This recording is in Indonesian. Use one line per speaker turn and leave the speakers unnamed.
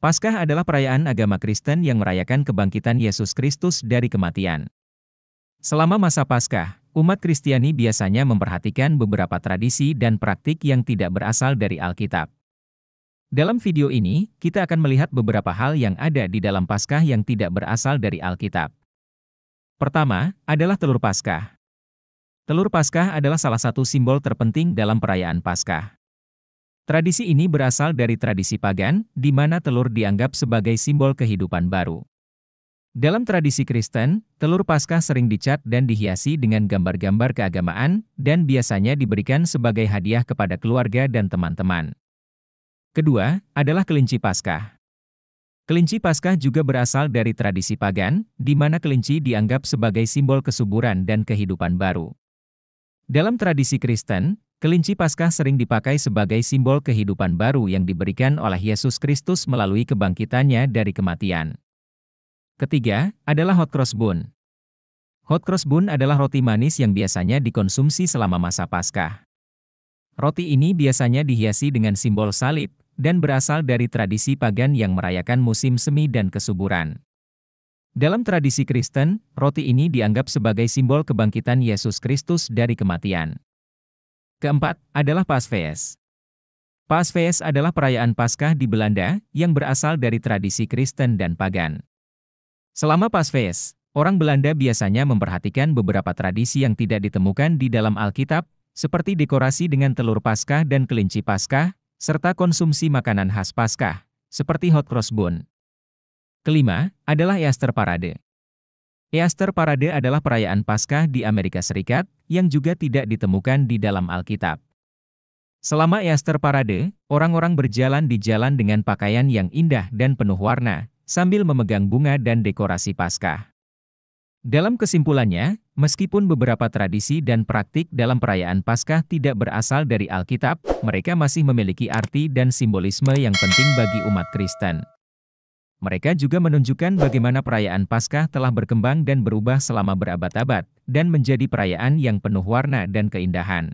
Paskah adalah perayaan agama Kristen yang merayakan kebangkitan Yesus Kristus dari kematian. Selama masa Paskah, umat Kristiani biasanya memperhatikan beberapa tradisi dan praktik yang tidak berasal dari Alkitab. Dalam video ini, kita akan melihat beberapa hal yang ada di dalam Paskah yang tidak berasal dari Alkitab. Pertama, adalah telur Paskah. Telur Paskah adalah salah satu simbol terpenting dalam perayaan Paskah. Tradisi ini berasal dari tradisi pagan, di mana telur dianggap sebagai simbol kehidupan baru. Dalam tradisi Kristen, telur Paskah sering dicat dan dihiasi dengan gambar-gambar keagamaan, dan biasanya diberikan sebagai hadiah kepada keluarga dan teman-teman. Kedua adalah kelinci Paskah. Kelinci Paskah juga berasal dari tradisi pagan, di mana kelinci dianggap sebagai simbol kesuburan dan kehidupan baru. Dalam tradisi Kristen, Kelinci Paskah sering dipakai sebagai simbol kehidupan baru yang diberikan oleh Yesus Kristus melalui kebangkitannya dari kematian. Ketiga, adalah hot cross bun. Hot cross bun adalah roti manis yang biasanya dikonsumsi selama masa Paskah. Roti ini biasanya dihiasi dengan simbol salib dan berasal dari tradisi pagan yang merayakan musim semi dan kesuburan. Dalam tradisi Kristen, roti ini dianggap sebagai simbol kebangkitan Yesus Kristus dari kematian. Keempat adalah Pasves. Pasves adalah perayaan Paskah di Belanda yang berasal dari tradisi Kristen dan pagan. Selama Pasves, orang Belanda biasanya memperhatikan beberapa tradisi yang tidak ditemukan di dalam Alkitab, seperti dekorasi dengan telur Paskah dan kelinci Paskah, serta konsumsi makanan khas Paskah, seperti hot cross bun. Kelima adalah Easter Parade. Easter Parade adalah perayaan Paskah di Amerika Serikat yang juga tidak ditemukan di dalam Alkitab. Selama Easter Parade, orang-orang berjalan di jalan dengan pakaian yang indah dan penuh warna, sambil memegang bunga dan dekorasi Paskah. Dalam kesimpulannya, meskipun beberapa tradisi dan praktik dalam perayaan Paskah tidak berasal dari Alkitab, mereka masih memiliki arti dan simbolisme yang penting bagi umat Kristen. Mereka juga menunjukkan bagaimana perayaan Paskah telah berkembang dan berubah selama berabad-abad, dan menjadi perayaan yang penuh warna dan keindahan.